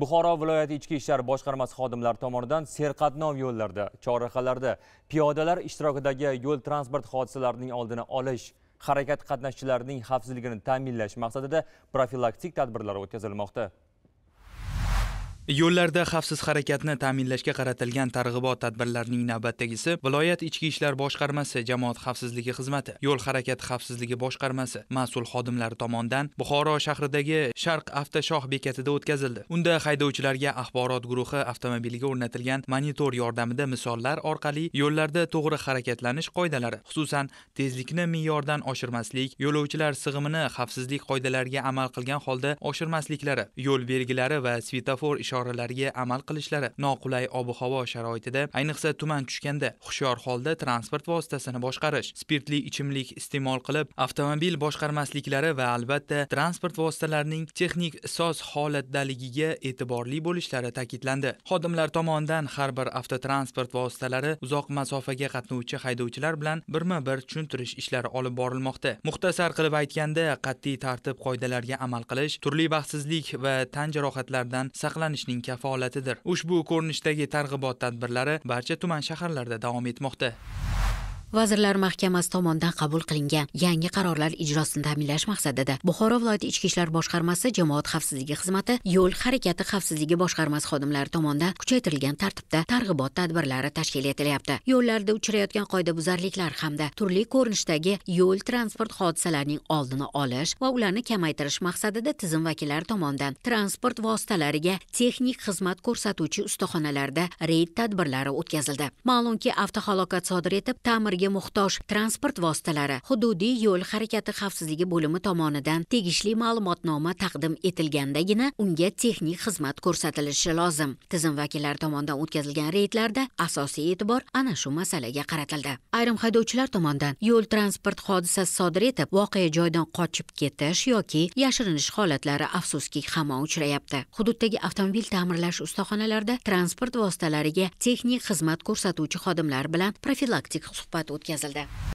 buxoro viloyati ichki ishlar boshqarmasi xodimlari tomonidan serqatnov yo'llarda chorrahalarda piyodalar ishtirokidagi yo'l transport hodisalarining oldini olish harakat qatnashchilarining xavfsizligini ta'minlash maqsadida profilaktik tadbirlar o'tkazilmoqda yo'llarda xavfsiz harakatni ta'minlashga qaratilgan targ'ibot tadbirlarining navbatdagisi viloyat ichki ishlar boshqarmasi jamoat xavfsizligi xizmati yo'l harakati xavfsizligi boshqarmasi mas'ul xodimlari tomonidan buxoro shahridagi sharq avtoshoh bekatida o'tkazildi unda haydovchilarga axborot guruhi avtomobilga o'rnatilgan monitor yordamida misollar orqali yo'llarda to'g'ri harakatlanish qoidalari xususan tezlikni me'yordan oshirmaslik yo'lovchilar sig'imini xavfsizlik qoidalariga amal qilgan holda oshirmasliklari yo'l belgilari va svetofor ishoralariga amal qilishlari noqulay ob havo sharoitida ayniqsa tuman tushganda hushyor holda transport vositasini boshqarish spirtli ichimlik iste'mol qilib avtomobil boshqarmasliklari va albatta transport vositalarining texnik soz holatdaligiga e'tiborli bo'lishlari ta'kidlandi xodimlar tomonidan har bir avtotransport vositalari uzoq masofaga qatnovchi haydovchilar bilan birma bir tushuntirish ishlari olib borilmoqda muxtasar qilib aytganda qat'iy tartib qoidalarga amal qilish turli baxtsizlik va tan jarohatlaridan saqlanish rivojlanishning kafolatidir ushbu ko'rinishdagi targ'ibot tadbirlari barcha tuman shaharlarda davom etmoqda vazirlar mahkamasi tomonidan qabul qilingan yangi qarorlar ijrosini ta'minlash maqsadida buxoro viloyati ichki ishlar boshqarmasi jamoat xavfsizligi xizmati yo'l harakati xavfsizligi boshqarmasi xodimlari tomonidan kuchaytirilgan tartibda targ'ibot tadbirlari tashkil etilyapti yo'llarda uchrayotgan qoidabuzarliklar hamda turli ko'rinishdagi yo'l transport hodisalarining oldini olish va ularni kamaytirish maqsadida tizim vakillari tomonidan transport vositalariga texnik xizmat ko'rsatuvchi ustaxonalarda reyd tadbirlari o'tkazildi ma'lumki avtohalokat sodir etib ta'mirga ta'minotga muhtoj transport vositalari hududiy yo'l harakati xavfsizligi bo'limi tomonidan tegishli ma'lumotnoma taqdim etilgandagina unga texnik xizmat ko'rsatilishi lozim tizim vakillari tomonidan o'tkazilgan reydlarda asosiy e'tibor ana shu masalaga qaratildi ayrim haydovchilar tomonidan yo'l transport hodisasi sodir etib voqea joyidan qochib ketish yoki yashirinish holatlari afsuski hamon uchrayapti hududdagi avtomobil ta'mirlash ustaxonalarida transport vositalariga texnik xizmat ko'rsatuvchi xodimlar bilan profilaktik suhbat o'tkazildi